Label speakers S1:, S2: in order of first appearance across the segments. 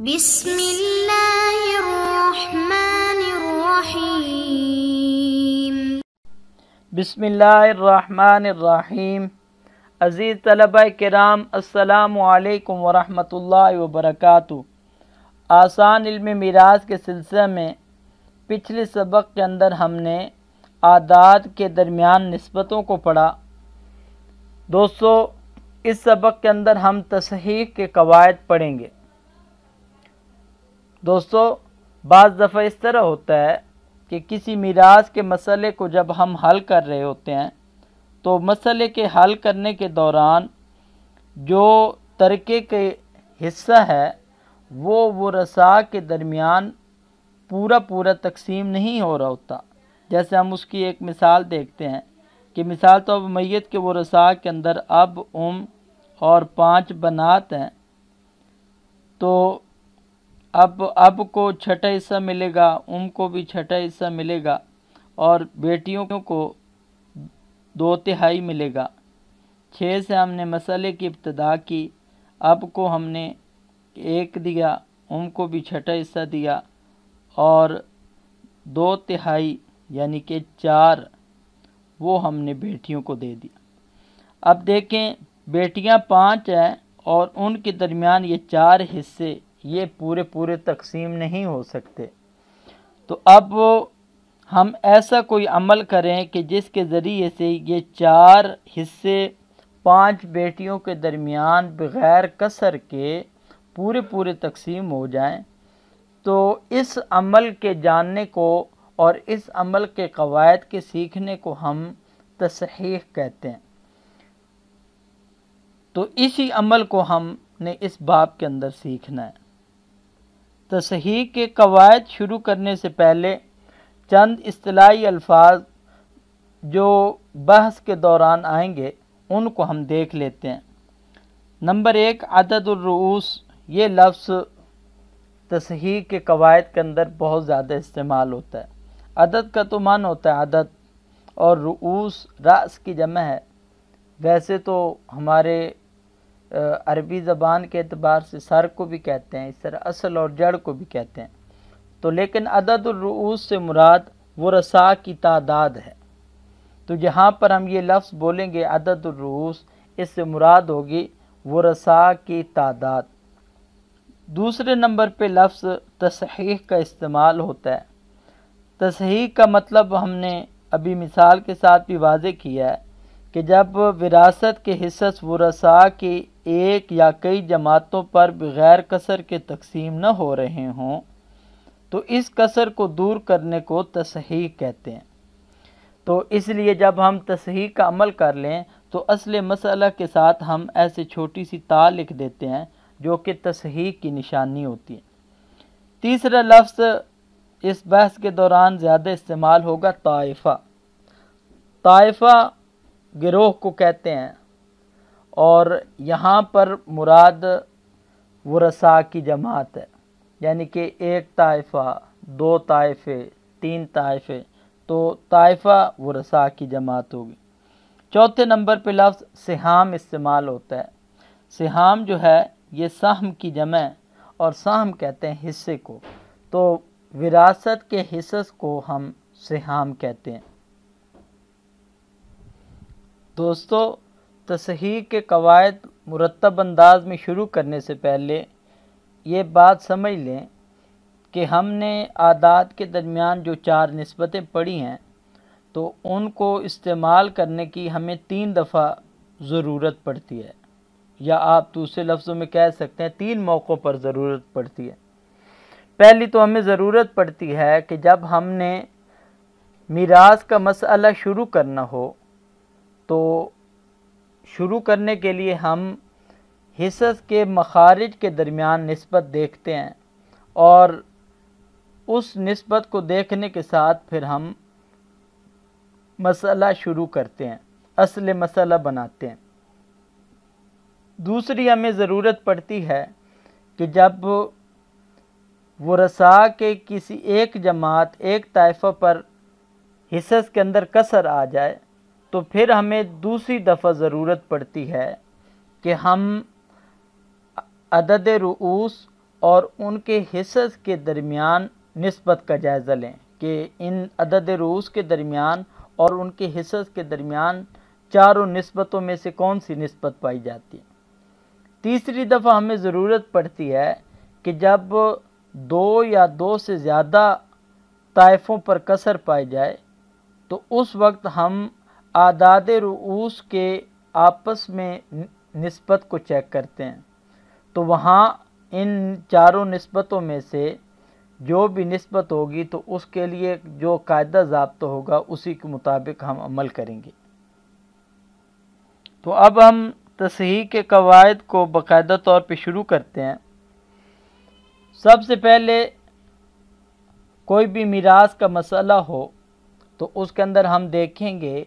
S1: बिस्मिल्लाहिर्रहमानिर्रहीम बिस्मिल्लाहिर्रहमानिर्रहीम अज़ीज़ तलबा कराम असलकम वरहमल वबरक आसान इल्म मीराज के सिलसिले में पिछले सबक के अंदर हमने आदात के दरमियान नस्बतों को पढ़ा दोस्तों इस सबक के अंदर हम तसहीक के कवायद पढ़ेंगे दोस्तों बाज़ दफ़ा इस तरह होता है कि किसी मीराज के मसले को जब हम हल कर रहे होते हैं तो मसले के हल करने के दौरान जो तरके के हिस्सा है वो वो रसा के दरमियान पूरा पूरा तकसीम नहीं हो रहा होता जैसे हम उसकी एक मिसाल देखते हैं कि मिसाल तो अब मैत के वो रसा के अंदर अब उम और पांच बनात हैं तो अब अब को छठा हिस्सा मिलेगा उम को भी छठा हिस्सा मिलेगा और बेटियों को दो तिहाई मिलेगा छः से हमने मसाले की इब्तदा की अब को हमने एक दिया उम को भी छठा हिस्सा दिया और दो तिहाई यानी कि चार वो हमने बेटियों को दे दिया अब देखें बेटियां पांच हैं और उनके दरमियान ये चार हिस्से ये पूरे पूरे तकसीम नहीं हो सकते तो अब हम ऐसा कोई अमल करें कि जिसके ज़रिए से ये चार हिस्से पांच बेटियों के दरमियान बग़ैर कसर के पूरे पूरे तकसीम हो जाएं तो इस अमल के जानने को और इस अमल के कवायद के सीखने को हम तसहीह कहते हैं तो इसी अमल को हमने इस बाब के अंदर सीखना है तसही के कवायद शुरू करने से पहले चंद असलाही अल्फाज जो बहस के दौरान आएंगे उनको हम देख लेते हैं नंबर एक अददुलरूस ये लफ्ज़ तसही के कवायद के अंदर बहुत ज़्यादा इस्तेमाल होता है अदद का तो मन होता है अदद और रूस रास की जमा है वैसे तो हमारे अरबी ज़बान के अतबार से सर को भी कहते हैं इस तरह असल और जड़ को भी कहते हैं तो लेकिन अददरूस से मुराद वो रसा की तादाद है तो यहाँ पर हम ये लफ्ज़ बोलेंगे अददरूस इससे मुराद होगी वो रसा की तादाद दूसरे नंबर पे लफ्ज़ तसहीह का इस्तेमाल होता है तसहीह का मतलब हमने अभी मिसाल के साथ भी वाज किया है कि जब विरासत के हिस्स वसा की एक या कई जमातों पर बग़ैर कसर के तकसीम न हो रहे हों तो इस कसर को दूर करने को तसही कहते हैं तो इसलिए जब हम तसही का अमल कर लें तो असल मसला के साथ हम ऐसे छोटी सी ता लिख देते हैं जो कि तसही की निशानी होती है तीसरा लफ्ज़ इस बहस के दौरान ज़्यादा इस्तेमाल होगा ताइफ़ा ताइफ़ा गिरोह को कहते हैं और यहाँ पर मुराद वसा की जमात है यानी कि एक ताइफ़ा दो ताइफ़े तीन ताइफ़े तो ताइफ़ा वसा की जमात होगी चौथे नंबर पे लफ्ज़ सिहाम इस्तेमाल होता है सिहाम जो है ये साहम की जमा और साहम कहते हैं हिस्से को तो विरासत के हिस्स को हम सिहाम कहते हैं दोस्तों तसही के कवायद मुरतब अंदाज में शुरू करने से पहले ये बात समझ लें कि हमने आदात के दरमियान जो चार नस्बतें पढ़ी हैं तो उनको इस्तेमाल करने की हमें तीन दफ़ा ज़रूरत पड़ती है या आप दूसरे लफ्ज़ों में कह सकते हैं तीन मौक़ों पर ज़रूरत पड़ती है पहली तो हमें ज़रूरत पड़ती है कि जब हमने मीरास का मसला शुरू करना हो तो शुरू करने के लिए हम हिसस के मखारज के दरमियान नस्बत देखते हैं और उस नस्बत को देखने के साथ फिर हम मसला शुरू करते हैं असल मसला बनाते हैं दूसरी हमें ज़रूरत पड़ती है कि जब वसा के किसी एक जमात एक तयफ़ा पर हिस्स के अंदर कसर आ जाए तो फिर हमें दूसरी दफ़ा ज़रूरत पड़ती है कि हम अदद रूस और उनके हिस्स के दरमियान नस्बत का जायज़ा लें कि इन अदद रूस के दरमियान और उनके हिस्स के दरमियान चारों नस्बतों में से कौन सी नस्बत पाई जाती है तीसरी दफ़ा हमें ज़रूरत पड़ती है कि जब दो या दो से ज़्यादा तयफ़ों पर कसर पाई जाए तो उस वक्त हम आदाद रूस के आपस में नस्बत को चेक करते हैं तो वहाँ इन चारों नस्बतों में से जो भी नस्बत होगी तो उसके लिए जो कायदा जब्त होगा उसी के मुताबिक हम अमल करेंगे तो अब हम तसही के कवायद को बाकायदा तौर पे शुरू करते हैं सबसे पहले कोई भी मीरास का मसला हो तो उसके अंदर हम देखेंगे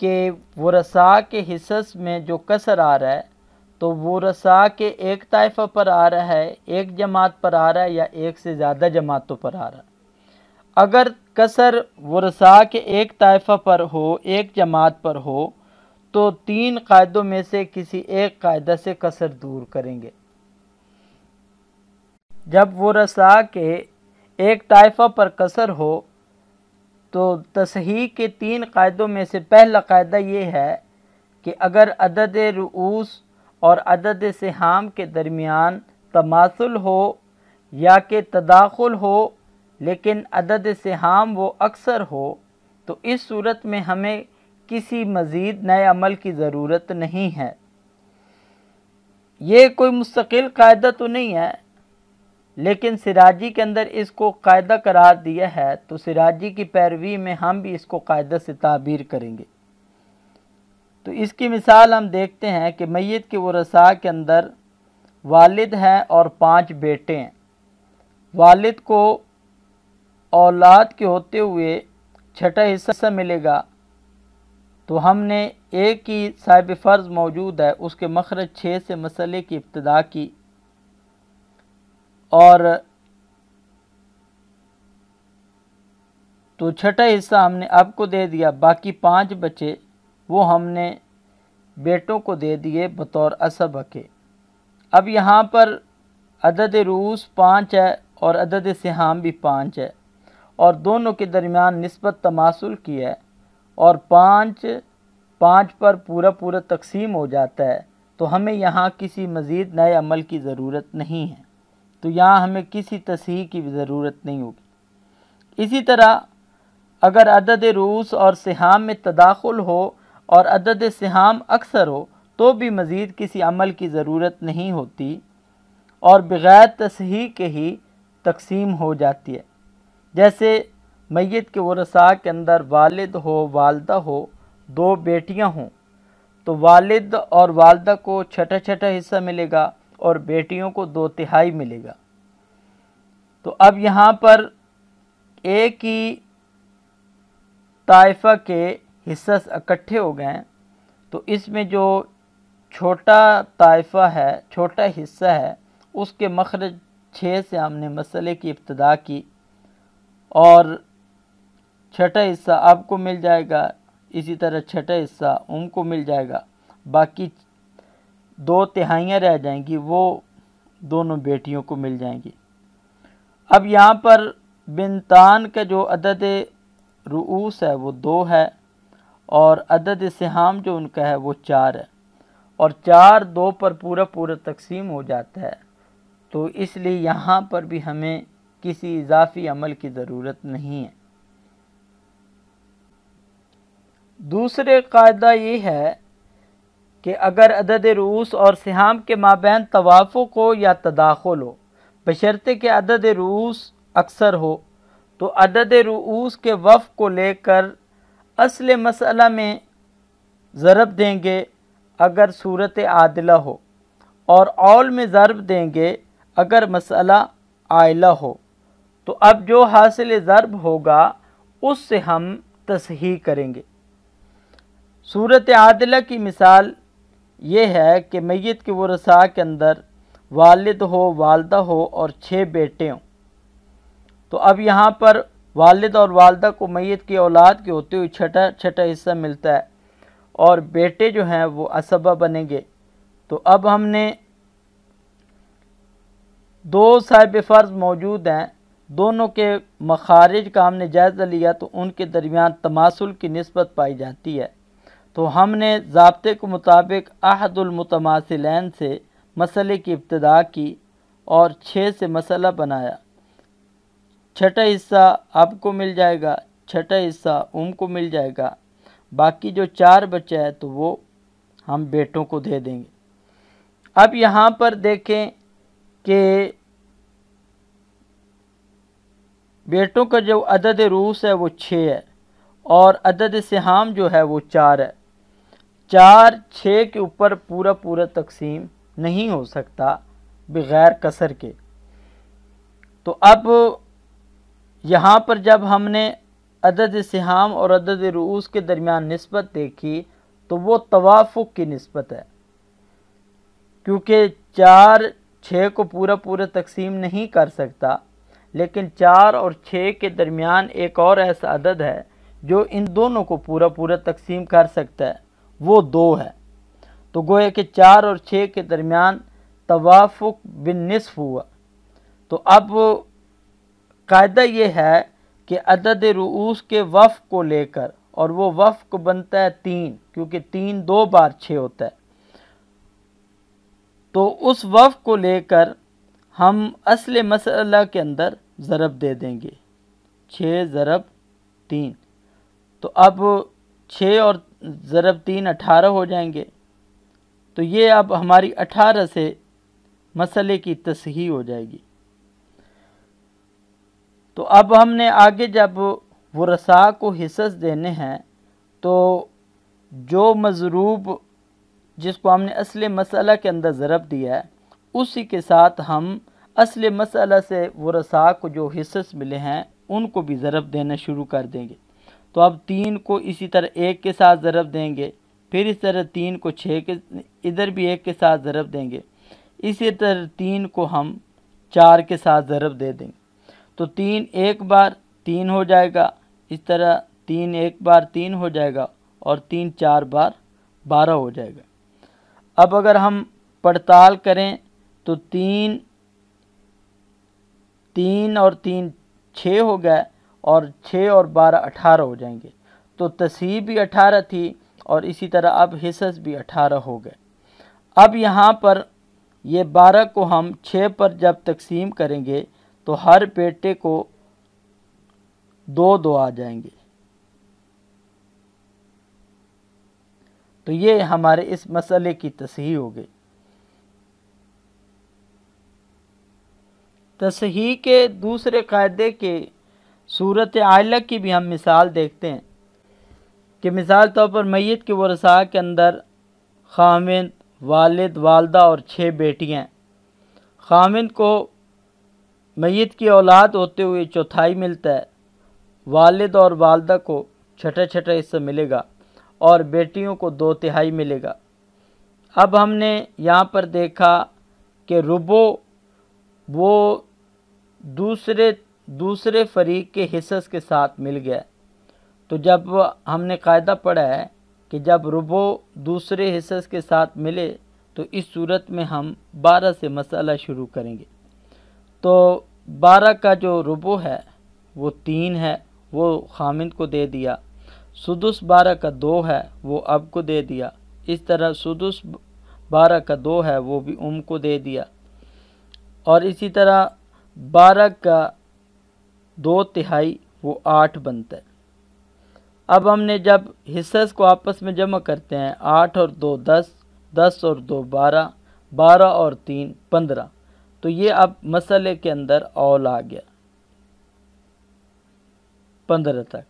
S1: के वो रसा के हिस्स में जो कसर आ रहा है तो वो रसा के एक तयफा पर आ रहा है एक जमात पर आ रहा है या एक से ज़्यादा जमातों पर आ रहा है अगर कसर वो रसा के एक तयफा पर हो एक जमात पर हो तो तीन कायदों में से किसी एक कायदा से कसर दूर करेंगे जब वो रसा के एक तयफ़ा पर कसर हो तो तसही के तीन कायदों में से पहला कायदा ये है कि अगर अदद रूस और अदद सहाम के दरमियान तमासुल हो या कि तदाखुल हो लेकिन अदद सहाम वो अक्सर हो तो इस सूरत में हमें किसी मज़ीद नए अमल की ज़रूरत नहीं है ये कोई मुस्तकिल कायदा तो नहीं है लेकिन सिराजी के अंदर इसको कायदा करार दिया है तो सिराजी की पैरवी में हम भी इसको कायदा से ताबीर करेंगे तो इसकी मिसाल हम देखते हैं कि मैत के वसा के अंदर वालिद हैं और पांच बेटे हैं वालिद को औलाद के होते हुए छठा हिस्सा मिलेगा तो हमने एक ही साहिब फ़र्ज़ मौजूद है उसके मखरज छः से मसले की इब्तदा की और तो छठा हिस्सा हमने आपको दे दिया बाकी पांच बचे वो हमने बेटों को दे दिए बतौर असब के अब यहाँ पर अदद रूस पाँच है और अदद सिहाम भी पाँच है और दोनों के दरमियान नस्बत तमासुल की है और पाँच पाँच पर पूरा पूरा तकसीम हो जाता है तो हमें यहाँ किसी मज़ीद नए अमल की ज़रूरत नहीं है तो यहाँ हमें किसी तसीह की भी ज़रूरत नहीं होगी इसी तरह अगर अदद रूस और सहाम में तदाखुल हो और अदद सहाम अक्सर हो तो भी मज़ीद किसी अमल की ज़रूरत नहीं होती और बग़ैर तसही के ही तकसीम हो जाती है जैसे मैत के वसा के अंदर वालद हो वालदा हो दो बेटियाँ हों तो वालद और वालदा को छठा छठा हिस्सा मिलेगा और बेटियों को दो तिहाई मिलेगा तो अब यहाँ पर एक ही ताइफा के हिस्सा इकट्ठे हो गए तो इसमें जो छोटा ताइफा है छोटा हिस्सा है उसके मखरज छः से हमने मसले की इब्तदा की और छठा हिस्सा आपको मिल जाएगा इसी तरह छठा हिस्सा उनको मिल जाएगा बाकी दो तिहाइयाँ रह जाएंगी वो दोनों बेटियों को मिल जाएंगी अब यहाँ पर बिनतान का जो अदद रूस है वो दो है और अदद सहाम जो उनका है वो चार है और चार दो पर पूरा पूरा तकसीम हो जाता है तो इसलिए यहाँ पर भी हमें किसी इजाफी अमल की ज़रूरत नहीं है दूसरे कायदा ये है कि अगर अदद रूस और सिहाम के माबेन तवाफ़ को या तदाखुल हो बशर्ते के अदद रूस अक्सर हो तो अदद रूस के वफ़ को लेकर असल मसला में ज़रब देंगे अगर सूरत आदला हो और औल में ज़रब देंगे अगर मसला आयला हो तो अब जो हासिल ज़रब होगा उससे हम तसही करेंगे सूरत आदला की मिसाल ये है कि मैत के वसा के अंदर वालद हो वालदा हो और छः बेटे हों तो अब यहाँ पर वालद और वालदा को मैत की औलाद के होते हुए छठा छठा हिस्सा मिलता है और बेटे जो हैं वो असबा बनेंगे तो अब हमने दो साहिब फ़र्ज़ मौजूद हैं दोनों के मखारज का हमने जायज़ा लिया तो उनके दरमियान तमासुल की नस्बत पाई जाती है तो हमने जबते के मुताबिक अहदुलमतमासिलैन से मसले की इब्तदा की और छः से मसला बनाया छठा हिस्सा आपको मिल जाएगा छठा हिस्सा उम को मिल जाएगा बाकी जो चार बच्चा है तो वो हम बेटों को दे देंगे अब यहाँ पर देखें कि बेटों का जो अदद रूस है वो छः है और अदद सहाम जो है वो चार है चार छः के ऊपर पूरा पूरा तकसीम नहीं हो सकता बग़ैर कसर के तो अब यहाँ पर जब हमने अदद सिहाम और अदद रूस के दरमियान नस्बत देखी तो वो तवाफ़ुक की नस्बत है क्योंकि चार छः को पूरा पूरा तकसीम नहीं कर सकता लेकिन चार और छः के दरमियान एक और ऐसा अदद है जो इन दोनों को पूरा पूरा तकसीम कर सकता है वो दो है तो गोया के चार और छः के दरमियान तवाफ़ुक बिन नसफ़ हुआ तो अब कायदा ये है कि अदद रूस के वफ़ को लेकर और वो वफ़ को बनता है तीन क्योंकि तीन दो बार छः होता है तो उस वफ़ को लेकर हम असल मसला के अंदर ज़रब दे देंगे छः ज़रब तीन तो अब छः और ज़रब तीन अठारह हो जाएंगे तो ये अब हमारी अठारह से मसले की तसही हो जाएगी तो अब हमने आगे जब वसा को हिस्स देने हैं तो जो मजरूब जिसको हमने असल मसला के अंदर ज़रब दिया है उसी के साथ हम असल मसला से वसा को जो हिस्स मिले हैं उनको भी ज़रब देना शुरू कर देंगे तो अब तीन को इसी तरह एक के साथ ज़रब देंगे फिर इस तरह तीन को छः के इधर भी एक के साथ ज़रब देंगे इसी तरह तीन को हम चार के साथ ज़रब दे देंगे तो तीन एक बार तीन हो जाएगा इस तरह तीन एक बार तीन हो जाएगा और तीन चार बार बारह हो जाएगा अब अगर हम पड़ताल करें तो तीन तीन और तीन छः हो गया और छः और बारह अठारह हो जाएंगे तो तसीब भी अठारह थी और इसी तरह अब हिसस भी अठारह हो गए अब यहाँ पर ये बारह को हम छः पर जब तकसीम करेंगे तो हर पेटे को दो दो आ जाएंगे तो ये हमारे इस मसले की तसही हो गई तसही के दूसरे कायदे के सूरत आयला की भी हम मिसाल देखते हैं कि मिसाल तौर पर मैत के वसा के अंदर खामिंद वालद वालदा और छः बेटियाँ खामिंद को मैत की औलाद होते हुए चौथाई मिलता है वालद और वालदा को छठा छठा हिस्सा मिलेगा और बेटियों को दो तिहाई मिलेगा अब हमने यहाँ पर देखा कि रुबो वो दूसरे दूसरे फरीक के हिस्स के साथ मिल गया तो जब हमने कायदा पढ़ा है कि जब रुबो दूसरे हिस्स के साथ मिले तो इस सूरत में हम बारह से मसला शुरू करेंगे तो बारह का जो रुबो है वो तीन है वो खामिद को दे दिया सुदस बारह का दो है वो अब को दे दिया इस तरह सुदस बारह का दो है वो भी उम को दे दिया और इसी तरह बारह का दो तिहाई वो आठ बनता है अब हमने जब हिस्सेस को आपस में जमा करते हैं आठ और दो दस दस और दो बारह बारह और तीन पंद्रह तो ये अब मसले के अंदर ऑल आ गया पंद्रह तक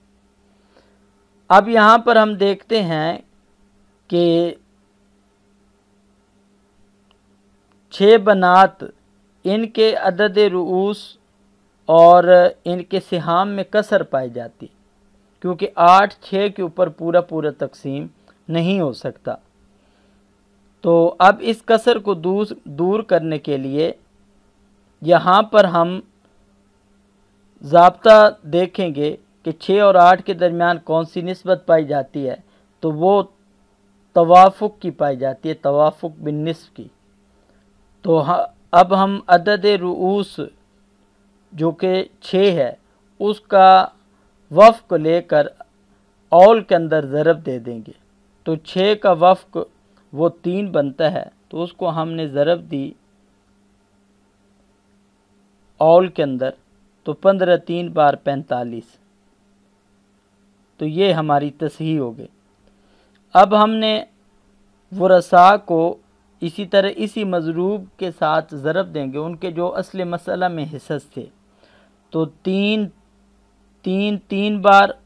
S1: अब यहाँ पर हम देखते हैं कि छः बनात इनके अदद रूस और इनके सिहाम में कसर पाई जाती क्योंकि आठ छः के ऊपर पूरा पूरा तकसीम नहीं हो सकता तो अब इस कसर को दूर दूर करने के लिए यहाँ पर हम जबता देखेंगे कि छः और आठ के दरमियान कौन सी नस्बत पाई जाती है तो वो तवाफ़ुक की पाई जाती है तवाफ़ुक बिन नस्ब की तो अब हम अदद रूस जो कि छः है उसका वफ़ को लेकर ऑल के अंदर ज़रब दे देंगे तो छः का वफ़ वो तीन बनता है तो उसको हमने ज़रब दी ऑल के अंदर तो पंद्रह तीन बार पैंतालीस तो ये हमारी तस्ही हो गई अब हमने वसा को इसी तरह इसी मजरूब के साथ ज़रब देंगे उनके जो असल मसला में हिस्स थे तो तीन तीन तीन बार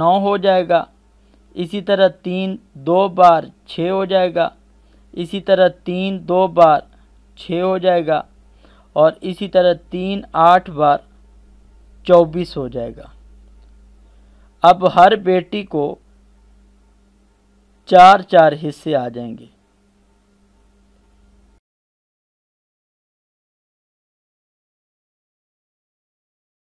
S1: नौ हो जाएगा इसी तरह तीन दो बार छः हो जाएगा इसी तरह तीन दो बार छः हो जाएगा और इसी तरह तीन आठ बार चौबीस हो जाएगा अब हर बेटी को चार चार हिस्से आ जाएंगे